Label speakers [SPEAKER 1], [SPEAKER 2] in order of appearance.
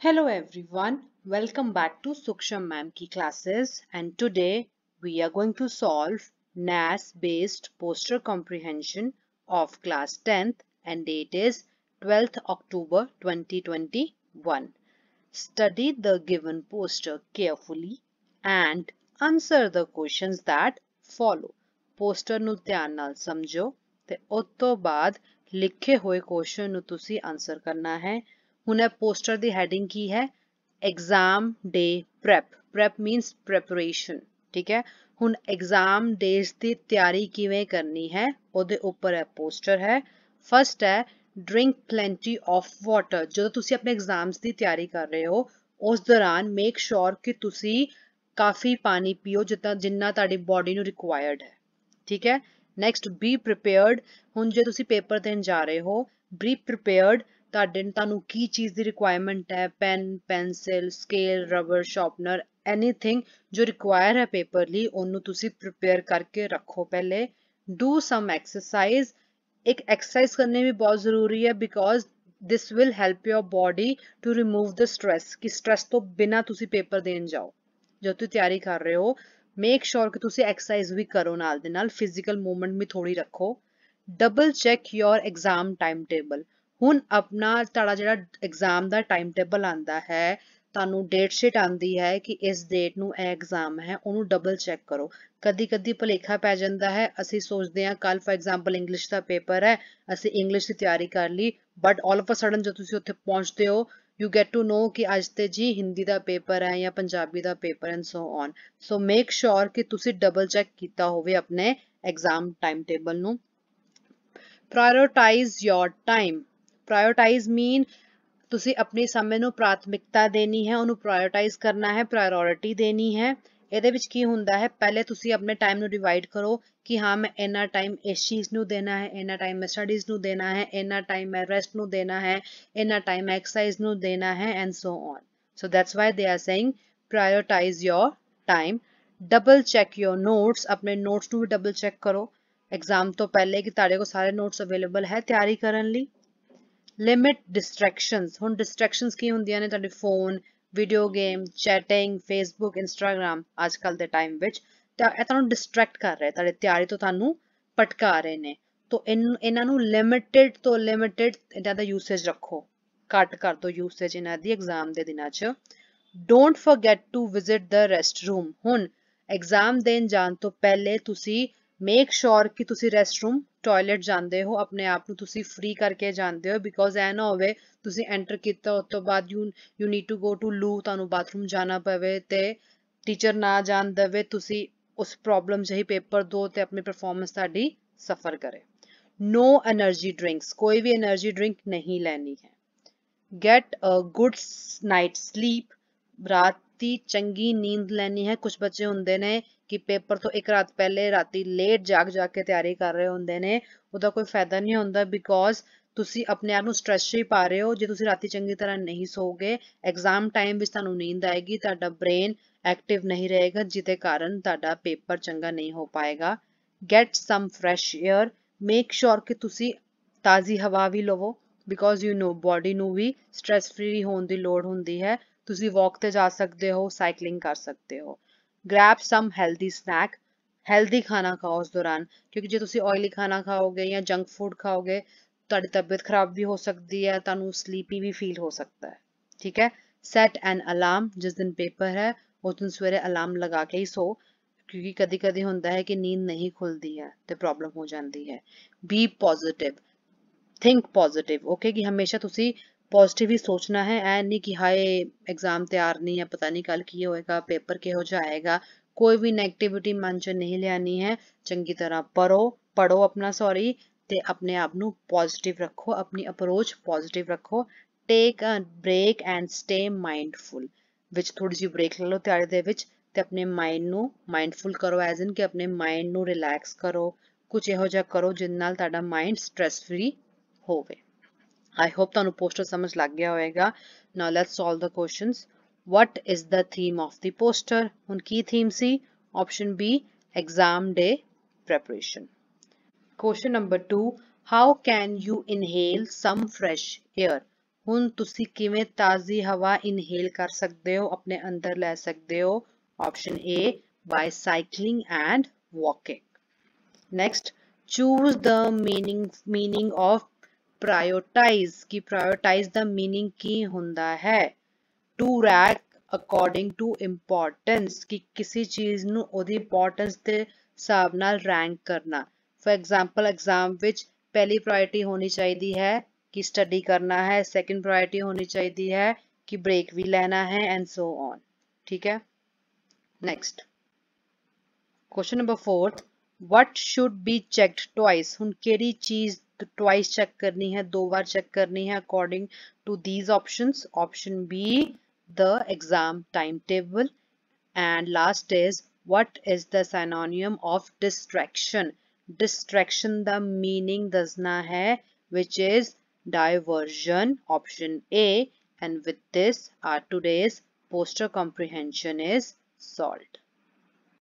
[SPEAKER 1] Hello everyone, welcome back to Suksham Ma'am ki classes and today we are going to solve NAS based poster comprehension of class 10th and date is 12th October 2021. Study the given poster carefully and answer the questions that follow. Poster ਨੂੰ ਧਿਆਨ ਨਾਲ ਸਮਝੋ ਤੇ ਉਸ ਤੋਂ ਬਾਅਦ ਲਿਖੇ ਹੋਏ ਕੁਐਸਚਨ ਨੂੰ ਤੁਸੀਂ ਆਨਸਰ ਕਰਨਾ ਹੈ हूं पोस्टर की हैडिंग की है exam day prep prep means preparation ठीक है हूँ एग्जाम डेज की तैयारी किमें करनी है वो उपर है पोस्टर है फस्ट है ड्रिंक प्लेंटी ऑफ वॉटर जो तुम अपने एग्जाम की तैयारी कर रहे हो उस दौरान मेक श्योर कि तुम काफ़ी पानी पीओ जित जिन्ना ताकि बॉडी रिक्वायर्ड है ठीक है नैक्सट बी प्रिपेयर्ड हूँ जो तुम पेपर देन जा रहे हो बी प्रिपेयर्ड चीज़ की रिक्वायरमेंट है pen pencil scale rubber sharpener anything जो रिक्वायर है पेपर लिए प्रिपेयर करके रखो पहले डू सम एक्सरसाइज एक एक्सरसाइज करनी भी बहुत जरूरी है because this will help your body to remove the stress कि स्ट्रेस तो बिना तुसी पेपर देन जाओ जो तुम तैयारी कर रहे हो मेक श्योर कि तुसी एक्सरसाइज भी करो नाल दे नाल फिजिकल मूवमेंट भी थोड़ी रखो double check your exam time table ਹੁਣ ਆਪਣਾ ਤੁਹਾਡਾ ਜਿਹੜਾ ਐਗਜ਼ਾਮ ਦਾ ਟਾਈਮ ਟੇਬਲ ਆਂਦਾ ਹੈ ਤੁਹਾਨੂੰ ਡੇਟ ਸ਼ੀਟ ਆਂਦੀ ਹੈ ਕਿ ਇਸ ਡੇਟ ਨੂੰ ਇਹ ਐਗਜ਼ਾਮ ਹੈ ਉਹਨੂੰ ਡਬਲ ਚੈੱਕ ਕਰੋ ਕਦੀ ਕਦੀ ਭੁਲੇਖਾ ਪੈ ਜਾਂਦਾ ਹੈ ਅਸੀਂ ਸੋਚਦੇ ਹਾਂ ਕੱਲ ਫॉर ਐਗਜ਼ਾਮਪਲ ਇੰਗਲਿਸ਼ ਦਾ ਪੇਪਰ ਹੈ ਅਸੀਂ ਇੰਗਲਿਸ਼ ਦੀ ਤਿਆਰੀ ਕਰ ਲਈ but all of a sudden ਜਦ ਤੁਸੀਂ ਉੱਥੇ ਪਹੁੰਚਦੇ ਹੋ ਯੂ ਗੈਟ ਟੂ ਨੋ ਕਿ ਅੱਜ ਤੇ ਜੀ ਹਿੰਦੀ ਦਾ ਪੇਪਰ ਹੈ ਜਾਂ ਪੰਜਾਬੀ ਦਾ paper and so on so make sure ਕਿ ਤੁਸੀਂ ਡਬਲ ਚੈੱਕ ਕੀਤਾ ਹੋਵੇ ਆਪਣੇ ਐਗਜ਼ਾਮ ਟਾਈਮ ਟੇਬਲ ਨੂੰ ਪ੍ਰਾਇਓਰਟਾਈਜ਼ ਯੋਰ ਟਾਈਮ ਪ੍ਰਾਇੋਰਟਾਈਜ਼ ਮੀਨ ਤੁਸੀਂ ਆਪਣੀ ਸਮੇਂ ਨੂੰ ਪ੍ਰਾਥਮਿਕਤਾ ਦੇਣੀ ਹੈ ਉਹਨੂੰ ਪ੍ਰਾਇੋਰਟਾਈਜ਼ ਕਰਨਾ ਹੈ ਪ੍ਰਾਇੋਰਟੀ ਦੇਣੀ ਹੈ ਇਹਦੇ ਵਿੱਚ ਕੀ ਹੁੰਦਾ ਹੈ ਪਹਿਲੇ ਤੁਸੀਂ ਆਪਣੇ ਟਾਈਮ ਨੂੰ ਡਿਵਾਈਡ ਕਰੋ ਕਿ ਹਾਂ ਮੈਂ ਇੰਨਾ ਟਾਈਮ ਇਸ ਚੀਜ਼ ਨੂੰ ਦੇਣਾ ਹੈ ਇੰਨਾ ਟਾਈਮ ਮੈਂ ਸਟੱਡੀਜ਼ ਨੂੰ ਦੇਣਾ ਹੈ ਇੰਨਾ ਟਾਈਮ ਮੈਂ ਰੈਸਟ ਨੂੰ ਦੇਣਾ ਹੈ ਇੰਨਾ ਟਾਈਮ ਐਕਸਰਸਾਈਜ਼ ਨੂੰ ਦੇਣਾ ਹੈ and so on so that's why they are saying prioritise your time double check your notes ਆਪਣੇ ਨੋਟਸ ਨੂੰ ਵੀ ਡਬਲ ਚੈੱਕ ਕਰੋ ਐਗਜ਼ਾਮ ਤੋਂ ਪਹਿਲੇ ਕਿ ਤੁਹਾਡੇ ਕੋਲ ਸਾਰੇ ਨੋਟਸ ਅਵੇਲੇਬਲ ਹੈ ਤਿਆਰੀ ਕਰਨ ਲਈ ਲਿਮਿਟ ਡਿਸਟਰੈਕਸ਼ਨਸ ਹੁਣ ਡਿਸਟਰੈਕਸ਼ਨਸ ਕੀ ਹੁੰਦੀਆਂ ਨੇ ਤੁਹਾਡੇ phone video game chatting Facebook Instagram ਅੱਜ ਕੱਲ ਦੇ ਟਾਈਮ ਵਿੱਚ ਤਾਂ ਇਹ ਤੁਹਾਨੂੰ ਡਿਸਟਰੈਕਟ ਕਰ ਰਿਹਾ ਤੁਹਾਡੇ ਤਿਆਰੀ ਤੋਂ ਤੁਹਾਨੂੰ ਪਟਕਾ ਰਹੇ ਨੇ ਤੋਂ ਇਹਨਾਂ ਨੂੰ ਲਿਮਿਟਿਡ ਤੋਂ ਲਿਮਿਟਿਡ ਇਹਦਾ ਦਾ ਯੂਸੇਜ ਰੱਖੋ ਕੱਟ ਕਰ ਦਿਓ ਯੂਸੇਜ ਇਹਨਾਂ ਦੀ ਐਗਜ਼ਾਮ ਦੇ ਦਿਨਾਂ 'ਚ don't forget to visit the restroom ਹੁਣ ਐਗਜ਼ਾਮ ਦੇਣ ਜਾਣ ਤੋਂ ਪਹਿਲੇ ਤੁਸੀਂ ਮੇਕ ਸ਼ੋਰ ਕਿ ਤੁਸੀਂ ਰੈਸਟ ਰੂਮ ਟਾਇਲਟ ਜਾਂਦੇ ਹੋ ਆਪਣੇ ਆਪ ਨੂੰ ਤੁਸੀਂ ਫ੍ਰੀ ਕਰਕੇ ਜਾਂਦੇ ਹੋ ਬਿਕੋਜ਼ ਐ ਨਾ ਹੋਵੇ ਤੁਸੀਂ ਐਂਟਰ ਕੀਤਾ ਉਸ ਤੋਂ ਬਾਅਦ you you need to go to loo ਤੁਹਾਨੂੰ ਬਾਥਰੂਮ ਜਾਣਾ ਪਵੇ ਤੇ ਟੀਚਰ ਨਾ ਜਾਣ ਦੇਵੇ ਤੁਸੀਂ ਉਸ ਪ੍ਰੋਬਲਮ ਜਹੀ ਪੇਪਰ ਦੋ ਤੇ ਆਪਣੀ ਪਰਫਾਰਮੈਂਸ ਤੁਹਾਡੀ ਸਫਰ ਕਰੇ नो एनर्जी ड्रिंक्स कोई भी एनर्जी ड्रिंक नहीं लेनी है गेट गुड नाइट स्लीप रात ਦੀ ਚੰਗੀ ਨੀਂਦ ਲੈਣੀ ਹੈ ਕੁਝ ਬੱਚੇ ਹੁੰਦੇ ਨੇ ਕਿ ਪੇਪਰ ਤੋਂ ਇੱਕ ਰਾਤ ਪਹਿਲੇ ਰਾਤੀ ਲੇਟ ਜਾਗ ਜਾ ਕੇ ਤਿਆਰੀ ਕਰ ਰਹੇ ਹੁੰਦੇ ਨੇ ਉਹਦਾ ਕੋਈ ਫਾਇਦਾ ਨਹੀਂ ਹੁੰਦਾ ਬਿਕੋਜ਼ ਤੁਸੀਂ ਆਪਣੇ ਆਪ ਨੂੰ ਸਟ੍ਰੈਸ ਹੀ ਪਾ ਰਹੇ ਹੋ ਜੇ ਤੁਸੀਂ ਰਾਤੀ ਚੰਗੀ ਤਰ੍ਹਾਂ ਨਹੀਂ ਸੋਗੇ ਐਗਜ਼ਾਮ ਟਾਈਮ ਵਿੱਚ ਤੁਹਾਨੂੰ ਨੀਂਦ ਆਏਗੀ ਤੁਹਾਡਾ ਬ੍ਰੇਨ ਐਕਟਿਵ ਨਹੀਂ ਰਹੇਗਾ ਜਿਹਦੇ ਕਾਰਨ ਤੁਹਾਡਾ ਪੇਪਰ ਚੰਗਾ ਨਹੀਂ ਹੋ ਪਾਏਗਾ get some fresh air make sure ਕਿ ਤੁਸੀਂ ਤਾਜ਼ੀ ਹਵਾ ਵੀ ਲਵੋ ਬਿਕੋਜ਼ ਯੂ نو ਬਾਡੀ ਨੂੰ ਵੀ ਸਟ੍ਰੈਸ ਫ੍ਰੀ ਹੋਣ ਦੀ ਲੋੜ ਹੁੰਦੀ ਹੈ ਤੁਸੀਂ ਵਾਕ ਤੇ ਜਾ ਸਕਦੇ ਹੋ ਸਾਈਕਲਿੰਗ ਕਰ ਸਕਦੇ ਹੋ grab some healthy snack healthy खाना खाओ उस दौरान क्योंकि जो तुम ऑयली खाना खाओगे या जंक फूड खाओगे तो तबीयत खराब भी हो सकती है तुम स्लीपी भी फील हो सकता है ठीक है सैट एंड अलार्म जिस दिन पेपर है उस दिन सवेरे अलार्म लगा के ही सो क्योंकि कभी कभी होंगे है कि नींद नहीं खुलती है तो प्रॉब्लम हो जाती है be positive think positive okay कि हमेशा तुम पॉजिटिव ही सोचना है ऐ नहीं कि हाय एग्जाम तैयार नहीं है पता नहीं कल की होएगा पेपर के हो जाएगा कोई भी नेगेटिविटी मन च नहीं लिया है चंकी तरह पढ़ो पढ़ो अपना सॉरी ते अपने आप नु पॉजिटिव रखो अपनी अप्रोच पॉजिटिव रखो take a break and stay mindful विच थोड़ी जी ब्रेक ले लो तैयारी दे विच ते अपने माइंड नु माइंडफुल करो एज इन के अपने माइंड नु रिलैक्स करो कुछ यहोजा करो जिन ताडा माइंड स्ट्रेस फ्री होवे आई होप तो पोस्टर समझ लग गया होगा ना let solve the question what is the theme of the poster हूँ की थीम सी option B exam day preparation question number two how can you inhale some fresh air हूँ तुम कि ताजी हवा इनहेल कर सकते हो अपने अंदर लै सकते हो option A by cycling and walking next choose the meaning meaning of prioritise कि प्रायोटाइज द मीनिंग की ਹੁੰਦਾ ਹੈ to rank according to importance ਕਿ ਕਿਸੇ ਚੀਜ਼ ਨੂੰ ਉਹਦੀ ਇੰਪੋਰਟੈਂਸ ਦੇ ਹਿਸਾਬ करना ਰੈਂਕ ਕਰਨਾ एग्जाम पहली प्रायोरिटी होनी चाहिए है कि ਕਿ करना है ਹੈ ਸੈਕੰਡ होनी चाहिए है कि ब्रेक भी लेना है एंड सो ऑन ठीक है next question number fourth what should be checked twice हूँ कि चीज ट्वाइस तो चेक करनी है दो बार चेक करनी है according to these option option B the exam time table and last is what is synonym of distraction distraction the meaning दसना है which is diversion option A and with this our today's poster comprehension is salt